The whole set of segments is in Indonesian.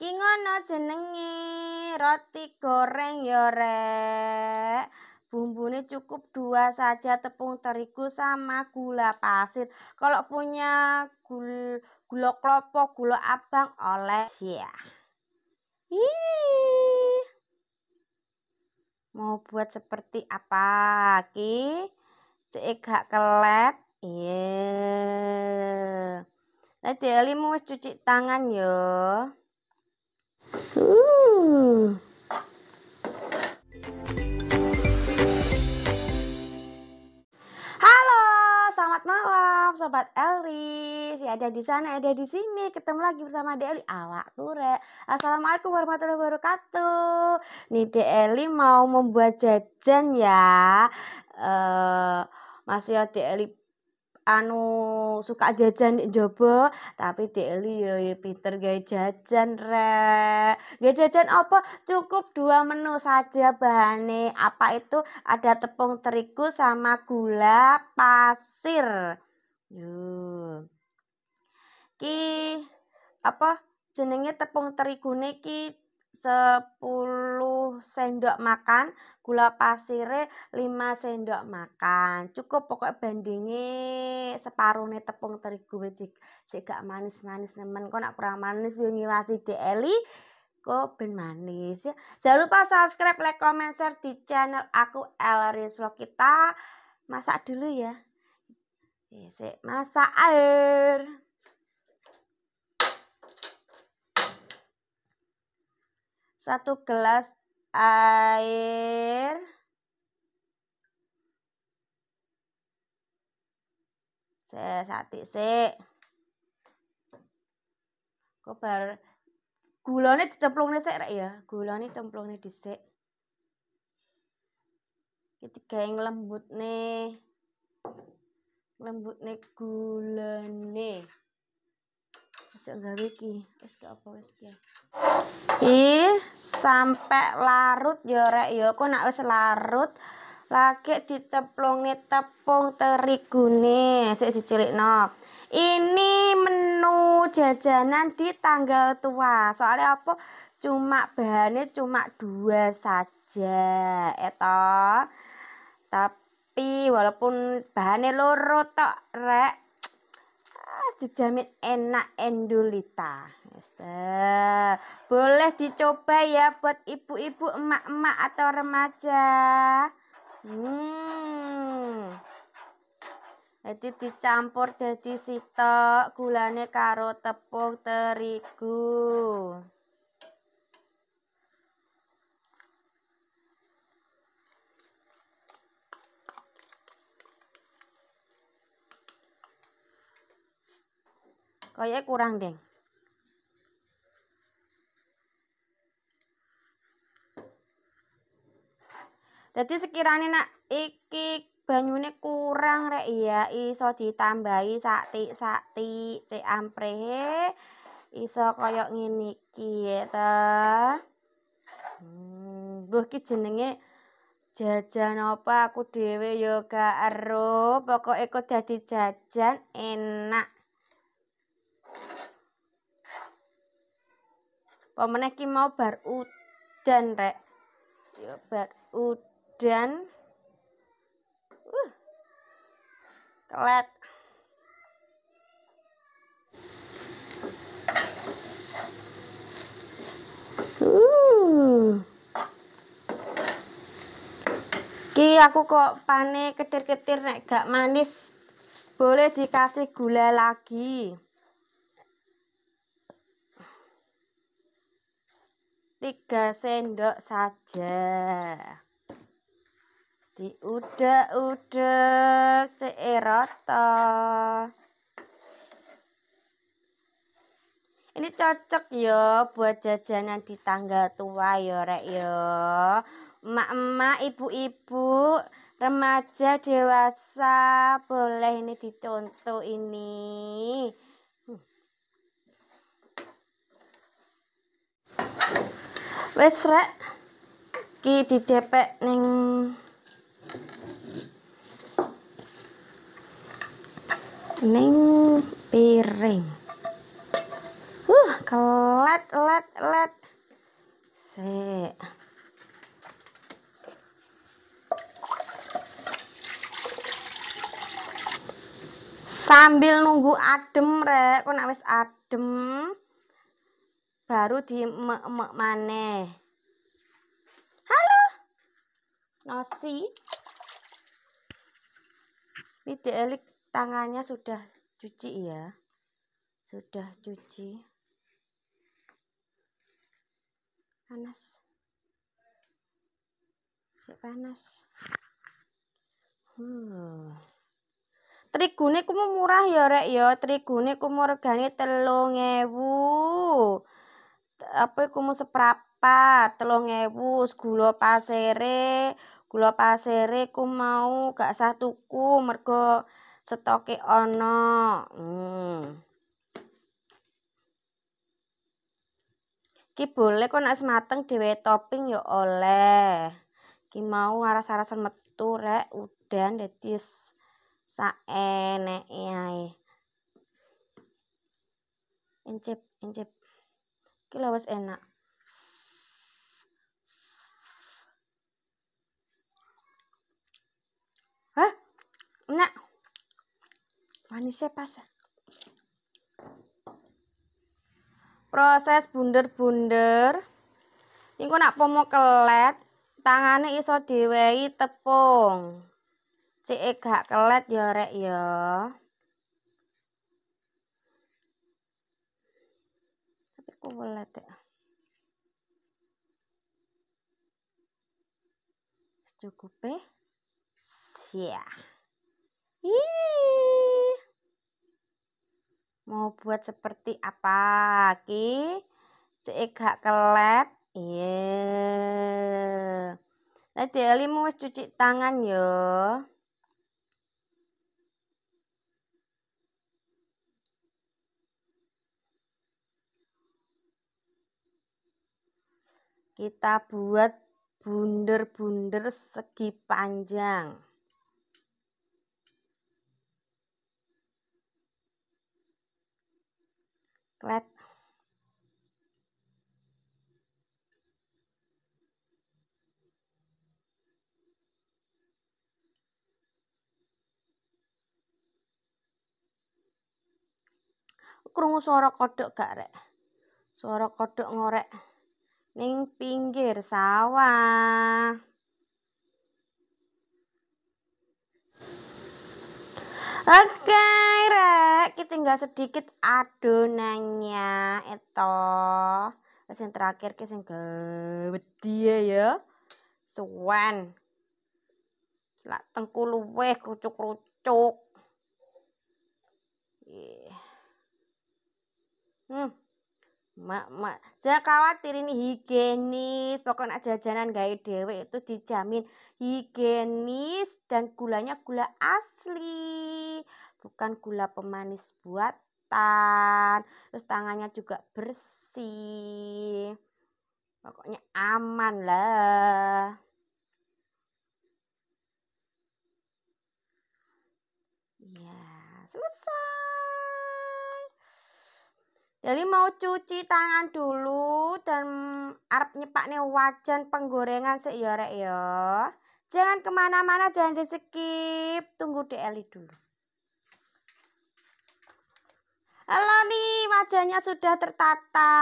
Ki ngono jenenge roti goreng yo ya, rek. Bumbunya cukup dua saja tepung terigu sama gula pasir. Kalau punya gul, gula kelapa, gula abang oleh ya. Hii. Mau buat seperti apa, Ki? Cek gak kelet. Iya. nanti Tadi mau Elimu cuci tangan yo. Ya. Halo, selamat malam sobat Elri. Si ada di sana, ada di sini. Ketemu lagi bersama Deli awak kure. Assalamualaikum warahmatullahi wabarakatuh. Nih Deli mau membuat jajan ya. Eh uh, masih Deli anu suka jajan jobo tapi Deli yo ya pinter gaya jajan re gaya jajan apa cukup dua menu saja bahane apa itu ada tepung terigu sama gula pasir yo ki apa jenenge tepung terigu ki 10 sendok makan, gula pasir, 5 sendok makan. Cukup pokok separuh nih tepung terigu wajik sik gak manis-manis nemen. Kok nak kurang manis yo ngiwasi di Eli. Kok ben manis ya. Jangan lupa subscribe, like, comment, share di channel aku Elris Vlog kita. Masak dulu ya. Iya masak air. satu gelas air sati se kok bar ini cemplung nih rek ya gula gulane cemplungne dhisik ketiga yang nih gula nih. gawe iki wis apa wis ki i sampe larut yo rek yo aku nak wis larut lagi diceplungi tepung terigu nih sik dicilikno ini menu jajanan di tanggal tua soalnya apa cuma bahannya cuma dua saja eto tapi walaupun bahannya loro tok rek dijamin enak endulita. Boleh dicoba ya buat ibu-ibu, emak-emak atau remaja. Hmm. Jadi dicampur jadi sitok, gulane karo tepung terigu. kayaknya kurang deh jadi sekiranya nak iki banyune kurang rek ya iso ditambahi sakti sakti cek amprehe iso koyok ngini kita hmm, buh ki jenenge jajan apa aku dewe yoga ero pokok eko dadi jajan enak pemenek ki mau bar udan rek ya bar udan uh. kelet Ki aku kok panik ketir-ketir nek gak manis. Boleh dikasih gula lagi. 3 sendok saja diudak-udak cerata eh, ini cocok ya buat jajanan di tanggal tua ya rek ya emak-emak ibu-ibu remaja dewasa boleh ini dicontoh ini wes rek ki di depek ning ning piring uh kelat let let se sambil nunggu adem rek kok nek wis adem baru di emek maneh. Halo. Nosi. Widya Elik tangannya sudah cuci ya. Sudah cuci. Panas. Cek panas. Hmm. Trigune ku murah ya rek ya, trigune ku regane 3000. apa iku mu seprapat 3000 gula pasere gula pasere ku mau gak satuku mergo stoke ana hmm Ki boleh kok nek semateng dhewe topping ya oleh. Ki mau aras-arasan metu rek udan dadi saeneke ae. Incip, incip. Ki lawas enak. Hah? Enak. Manisnya pas. Proses bunder-bunder. Ini nak pomo kelet, tangannya iso diwei tepung. Cek gak kelet ya rek ya. omelette cukup ya Hii. mau buat seperti apa ki cek gak kelet iya nanti Nah, mau cuci tangan yo. kita buat bunder-bunder segi panjang klet krungu suara kodok gak rek suara kodok ngorek ning pinggir sawah. Oke, okay, rek, kita tinggal sedikit adonannya itu. Terus yang terakhir ke yang dia ya. Suwen. Lah tengku luweh kerucuk-kerucuk. Yeah. Hmm. Mak, mak, jangan khawatir ini higienis. Pokoknya jajanan gaya dewe itu dijamin higienis dan gulanya gula asli, bukan gula pemanis buatan. Terus tangannya juga bersih. Pokoknya aman lah. Ya, selesai. Jadi mau cuci tangan dulu dan arep nih wajan penggorengan sik ya rek ya. Jangan kemana-mana, jangan di skip. Tunggu Eli dulu. Halo nih, wajannya sudah tertata.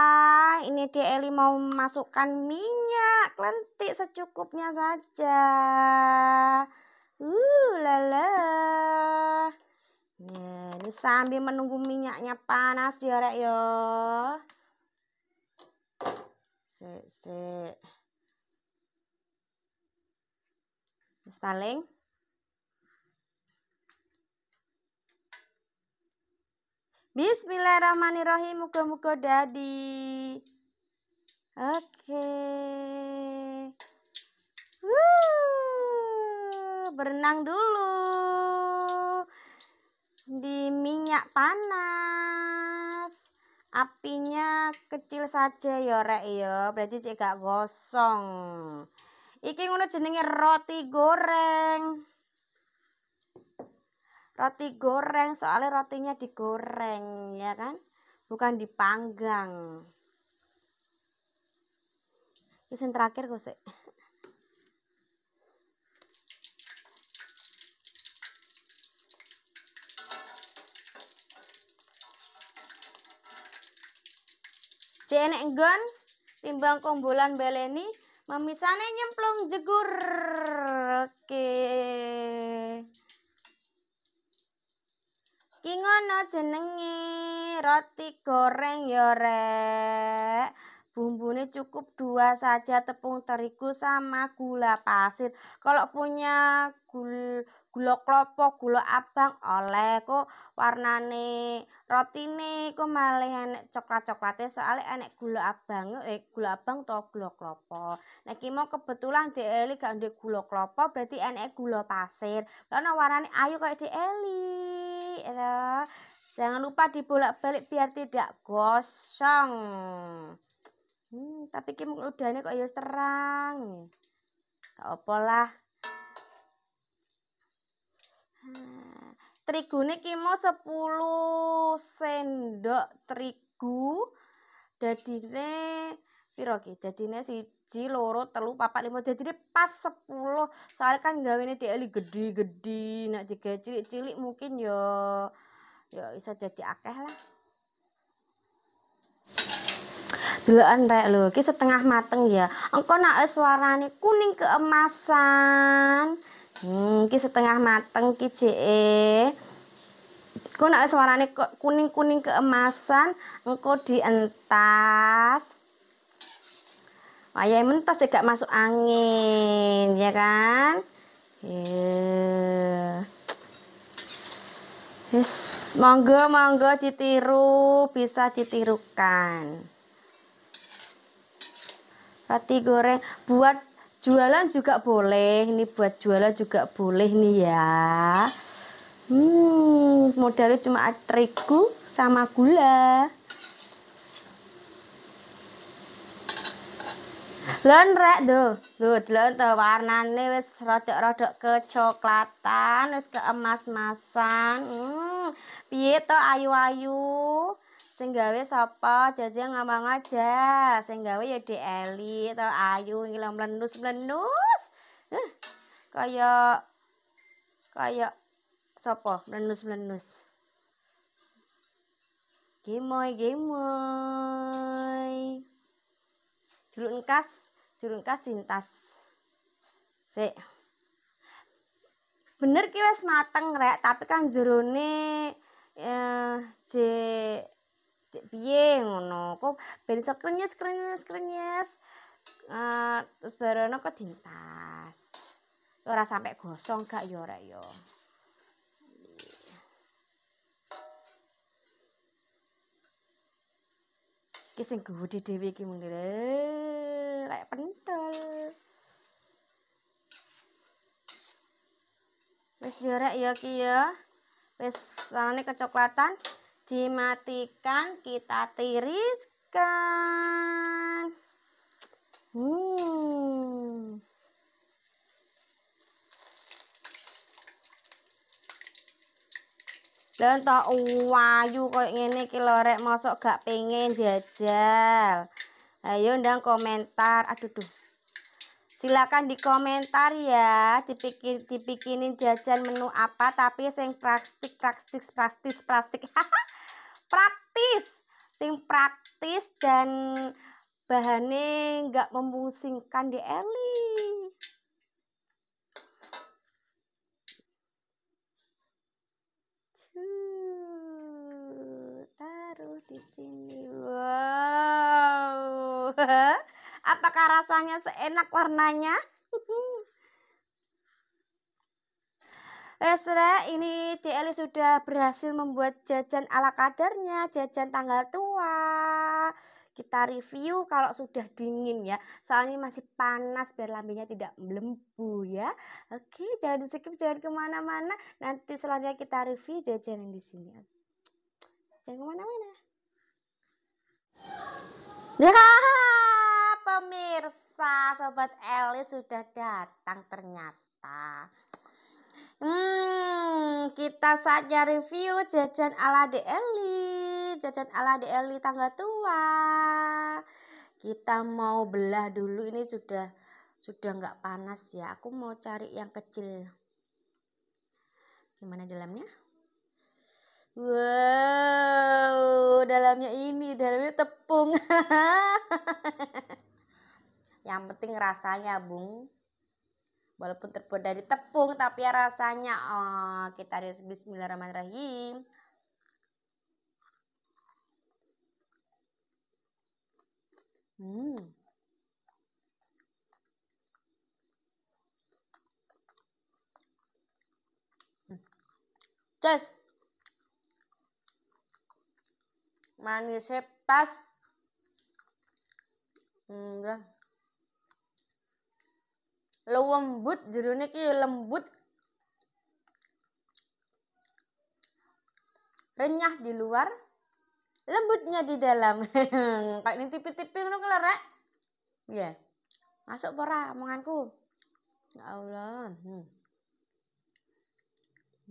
Ini Eli mau masukkan minyak lentik secukupnya saja. Uh, lala. Nah, ini sambil menunggu minyaknya panas ya, Rek ya. Sik, sik. Wis paling Bismillahirrahmanirrahim. muka muka dadi. Oke. Okay. berenang dulu di minyak panas apinya kecil saja ya rek ya berarti cek gak gosong iki ngono jenenge roti goreng roti goreng soalnya rotinya digoreng ya kan bukan dipanggang ini terakhir gue sih Jenek gon, timbang kumbulan beleni memisane nyemplung jegur. Oke. kingono ngono jenenge roti goreng yorek. Ya, Bumbu ini cukup dua saja tepung terigu sama gula pasir. Kalau punya gula gula klopo, gula abang oleh ku warnane nih kok malah enek coklat coklatnya soalnya enek gula abang eh gula abang utawa gula klopo. Nah iki mau kebetulan di Eli gak ndek gula klopo berarti enek gula pasir. Lah ana warnane ayu kaya di Eli. Ya. Jangan lupa dibolak-balik biar tidak gosong. Hmm, tapi udah mudane kok ya terang. Gak apa lah. Terigu ini kimo sepuluh 10 sendok terigu. Dadine piroki jadi si siji, loro, telu, papat, lima. ini pas 10. Soalnya kan gawene dia li gede-gede, Nak digawe cilik-cilik mungkin yo. Yo bisa jadi akeh lah. dulu rek lho, setengah mateng ya. Engkau nak suarane kuning keemasan, Hmm, setengah mateng ki JE. Ku nek suarane kuning-kuning keemasan, engko dientas. ayam mentas ya masuk angin, ya kan? Yeah. Yes, monggo monggo ditiru, bisa ditirukan. Roti goreng buat jualan juga boleh ini buat jualan juga boleh nih ya hmm modalnya cuma terigu sama gula Lenrek tuh, tuh delon tuh nih wis rodok-rodok kecoklatan, wis keemas-masan. Hmm, piye to ayu-ayu sing gawe sapa jajal ngamang aja sing ya di Eli atau Ayu ngilang mlenus mlenus Kayak kayak kaya sapa mlenus mlenus gemoy gemoy juruk engkas juruk engkas bener ki mateng rek tapi kan jeruni eh j cek piye ngono kok ben sok krenyes krenyes krenyes uh, terus baru ana kok dintas ora sampai gosong gak yo rek yo iki sing gede dhewe iki mung lek pentol wis yo rek yo ki yo wis warnane kecoklatan dimatikan kita tiriskan hmm. tak wayu kok ini kilorek masuk gak pengen jajal. Ayo undang komentar. Aduh tuh Silakan di komentar ya, dipikir dibikinin jajan menu apa tapi sing praktik praktis praktis praktik praktis sing praktis dan bahannya nggak memusingkan di Eli taruh di sini wow apakah rasanya seenak warnanya Eh, ini TL sudah berhasil membuat jajan ala kadarnya, jajan tanggal tua. Kita review kalau sudah dingin ya, soalnya masih panas biar lambenya tidak melembu ya. Oke, jangan di skip, jangan kemana-mana. Nanti selanjutnya kita review jajan yang di sini. Jangan kemana-mana. Ya, pemirsa, sobat Elis sudah datang ternyata. Hmm, kita saatnya review jajan ala DLI, jajan ala DLI tangga tua. Kita mau belah dulu ini sudah sudah nggak panas ya. Aku mau cari yang kecil. Gimana dalamnya? Wow, dalamnya ini, dalamnya tepung. yang penting rasanya, Bung walaupun terbuat dari tepung tapi ya rasanya oh, kita ada bismillahirrahmanirrahim hmm. hmm Cus. Manisnya pas. Hmm, lembut jerone ki lembut renyah di luar lembutnya di dalam kayak ini tipi-tipi ngono kuwi ya masuk pora omonganku ya Allah hmm.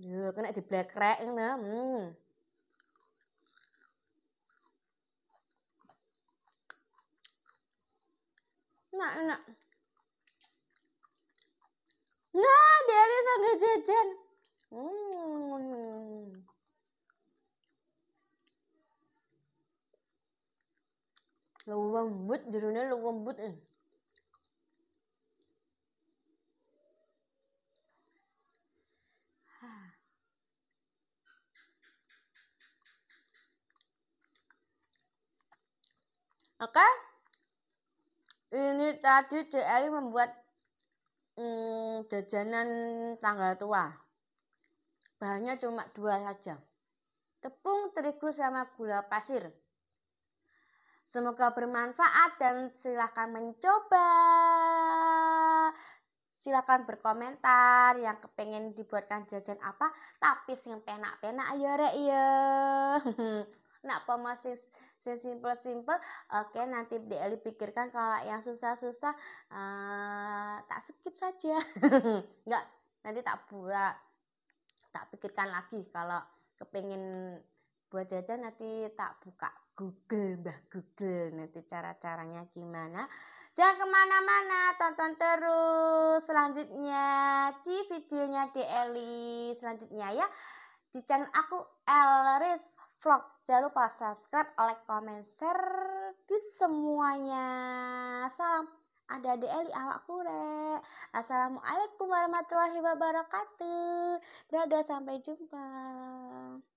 ya kena di black rack ini. hmm. enak enak Nah, dia ada sambil jajan. Hmm. Lembut, jeruknya lembut. Eh. Oke. Okay? Ini tadi JL membuat hmm, jajanan tangga tua. Bahannya cuma dua saja. Tepung, terigu, sama gula pasir. Semoga bermanfaat dan silahkan mencoba. Silahkan berkomentar yang kepengen dibuatkan jajan apa. Tapi sing penak-penak ayo ya, rek ya. Nak pomosis sesimpel-simpel oke nanti Deli pikirkan kalau yang susah-susah uh, tak skip saja nggak nanti tak buat tak pikirkan lagi kalau kepingin buat jajan nanti tak buka Google mbah Google nanti cara-caranya gimana Jangan kemana-mana, tonton terus selanjutnya di videonya Deli selanjutnya ya. Di channel aku Elris Vlog. Jangan lupa subscribe, like, komen, share di semuanya. Salam ada Ade Eli awak kure. Assalamualaikum warahmatullahi wabarakatuh. Dadah sampai jumpa.